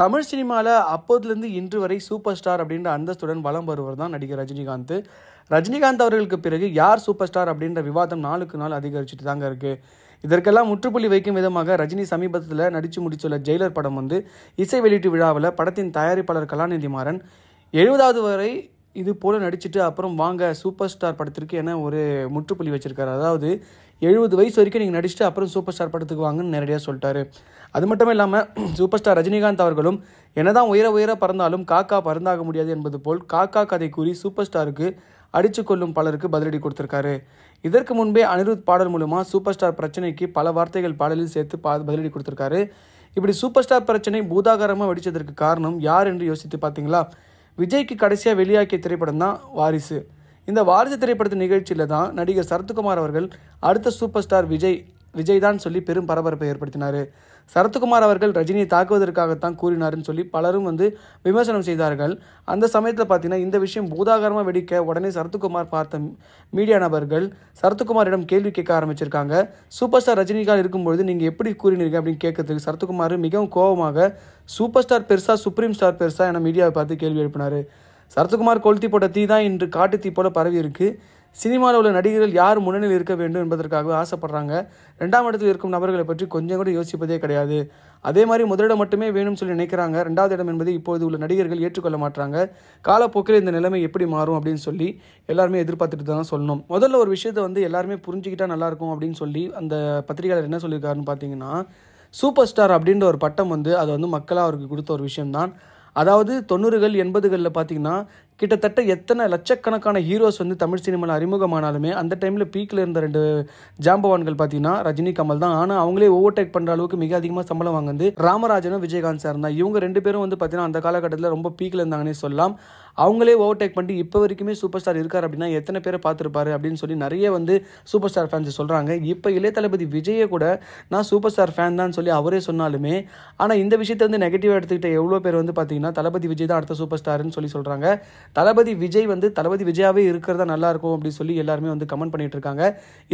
தமிழ் சினிமாவில் அப்போதுலேருந்து இன்று வரை சூப்பர் ஸ்டார் அப்படின்ற அந்தஸ்துடன் வலம் வருவர் தான் நடிகர் ரஜினிகாந்த் ரஜினிகாந்த் அவர்களுக்கு பிறகு யார் சூப்பர் ஸ்டார் அப்படின்ற விவாதம் நாளுக்கு நாள் அதிகரிச்சுட்டு தாங்க இருக்குது இதற்கெல்லாம் முற்றுப்புள்ளி வைக்கும் விதமாக ரஜினி சமீபத்தில் நடித்து முடித்துள்ள ஜெயிலர் படம் வந்து இசை வெளியீட்டு விழாவில் படத்தின் தயாரிப்பாளர் கலாநிதி மாறன் எழுபதாவது வரை இது போல் நடிச்சுட்டு அப்புறம் வாங்க சூப்பர் ஸ்டார் படத்திற்கு என்ன ஒரு முற்றுப்புள்ளி வச்சுருக்காரு அதாவது எழுபது வயசு வரைக்கும் நீங்கள் நடிச்சுட்டு அப்புறம் சூப்பர் ஸ்டார் படத்துக்கு வாங்கன்னு நேரடியாக சொல்லிட்டாரு அது மட்டும் இல்லாமல் சூப்பர் ஸ்டார் ரஜினிகாந்த் அவர்களும் என்னதான் உயர உயர பறந்தாலும் காக்கா பறந்தாக முடியாது என்பது போல் காக்கா கதை கூறி சூப்பர் ஸ்டாருக்கு அடித்து கொள்ளும் பலருக்கு பதிலடி கொடுத்துருக்காரு இதற்கு முன்பே அனிருத் பாடல் மூலமாக சூப்பர் ஸ்டார் பிரச்சனைக்கு பல வார்த்தைகள் பாடலில் சேர்த்து பா பதிலடி கொடுத்துருக்காரு இப்படி சூப்பர் ஸ்டார் பிரச்சனை பூதாகரமாக வெடித்ததற்கு காரணம் யார் என்று யோசித்து பார்த்தீங்களா விஜய்க்கு கடைசியாக வெளியாக்கிய திரைப்படம் தான் வாரிசு இந்த வாரிசு திரைப்படத்தின் நிகழ்ச்சியில் தான் நடிகர் சரத்குமார் அவர்கள் அடுத்த சூப்பர் ஸ்டார் விஜய் விஜய் தான் சொல்லி பெரும் பரபரப்பை ஏற்படுத்தினார் சரத்குமார் அவர்கள் ரஜினியை தாக்குவதற்காகத்தான் கூறினார்னு சொல்லி பலரும் வந்து விமர்சனம் செய்தார்கள் அந்த சமயத்தில் பார்த்தீங்கன்னா இந்த விஷயம் பூதாகரமாக வெடிக்க உடனே சரத்குமார் பார்த்த மீடியா நபர்கள் சரத்குமாரிடம் கேள்வி கேட்க ஆரம்பிச்சிருக்காங்க சூப்பர் ஸ்டார் ரஜினிகாந்த் இருக்கும்பொழுது நீங்கள் எப்படி கூறினீங்க அப்படின்னு கேட்கறதுக்கு சரத்குமார் மிகவும் கோபமாக சூப்பர் ஸ்டார் பெருசா சுப்ரீம் ஸ்டார் பெருசா என மீடியாவை பார்த்து கேள்வி எழுப்பினார் சரத்குமார் கொளுத்தி போட்ட தீ தான் இன்று காட்டு தீ போல பரவி இருக்குது சினிமாவில் உள்ள நடிகர்கள் யார் முன்னணியில் இருக்க வேண்டும் என்பதற்காகவே ஆசைப்படுறாங்க ரெண்டாம் இடத்தில் இருக்கும் நபர்களை பற்றி கொஞ்சம் கூட யோசிப்பதே கிடையாது அதே மாதிரி முதலிடம் மட்டுமே வேணும்னு சொல்லி நினைக்கிறாங்க ரெண்டாவது இடம் என்பது இப்போது உள்ள நடிகர்கள் ஏற்றுக்கொள்ள மாட்டாங்க காலப்போக்கில் இந்த நிலைமை எப்படி மாறும் அப்படின்னு சொல்லி எல்லாருமே எதிர்பார்த்துட்டு தான் சொல்லணும் முதல்ல ஒரு விஷயத்தை வந்து எல்லாருமே புரிஞ்சுக்கிட்டா நல்லாயிருக்கும் அப்படின்னு சொல்லி அந்த பத்திரிகையாளர் என்ன சொல்லியிருக்காருன்னு பார்த்தீங்கன்னா சூப்பர் ஸ்டார் அப்படின்ற ஒரு பட்டம் வந்து அது வந்து மக்களாக அவருக்கு கொடுத்த ஒரு விஷயம்தான் அதாவது தொண்ணூறுகள் எண்பதுகளில் பார்த்தீங்கன்னா கிட்டத்தட்ட எத்தனை லட்சக்கணக்கான ஹீரோஸ் வந்து தமிழ் சினிமாவில் அறிமுகமானாலுமே அந்த டைமில் பீக்கில் இருந்த ரெண்டு ஜாம்பவான்கள் பார்த்தீங்கன்னா ரஜினி கமல் தான் ஆனால் அவங்களே ஓவர்டேக் பண்ணுற அளவுக்கு மிக அதிகமாக சம்பளம் வாங்குது ராமராஜனும் விஜயகாந்த் சார் தான் இவங்க ரெண்டு பேரும் வந்து பார்த்தீங்கன்னா அந்த காலகட்டத்தில் ரொம்ப பீக்கில் இருந்தாங்கன்னே சொல்லலாம் அவங்களே ஓவர்டேக் பண்ணி இப்போ வரைக்குமே சூப்பர் ஸ்டார் இருக்கார் அப்படின்னா எத்தனை பேரை பார்த்துருப்பாரு அப்படின்னு சொல்லி நிறைய வந்து சூப்பர் ஸ்டார் ஃபேன்ஸ் சொல்கிறாங்க இப்போ இளைய தளபதி விஜயை கூட நான் சூப்பர் ஸ்டார் ஃபேன் தான் சொல்லி அவரே சொன்னாலுமே ஆனால் இந்த விஷயத்தை வந்து நெகட்டிவாக எடுத்துக்கிட்ட எவ்வளோ பேர் வந்து பார்த்தீங்கன்னா தளபதி விஜய் தான் அடுத்த சூப்பர் ஸ்டார்னு சொல்லி சொல்கிறாங்க தளபதி விஜய் வந்து தளபதி விஜயாவே இருக்கிறதா நல்லாயிருக்கும் அப்படின்னு சொல்லி எல்லாருமே வந்து கமெண்ட் பண்ணிட்டு இருக்காங்க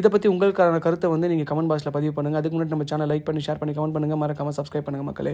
இதை பற்றி உங்களுக்கான கருத்தை வந்து நீங்கள் கமெண்ட் பாக்ஸில் பதிவு பண்ணுங்கள் அதுக்கு முன்னாடி நம்ம சேனல் லைக் பண்ணி ஷேர் பண்ணி கமெண்ட் பண்ணுங்கள் மறக்காமல் சப்ஸ்கிரைப் பண்ணுங்கள் மக்களே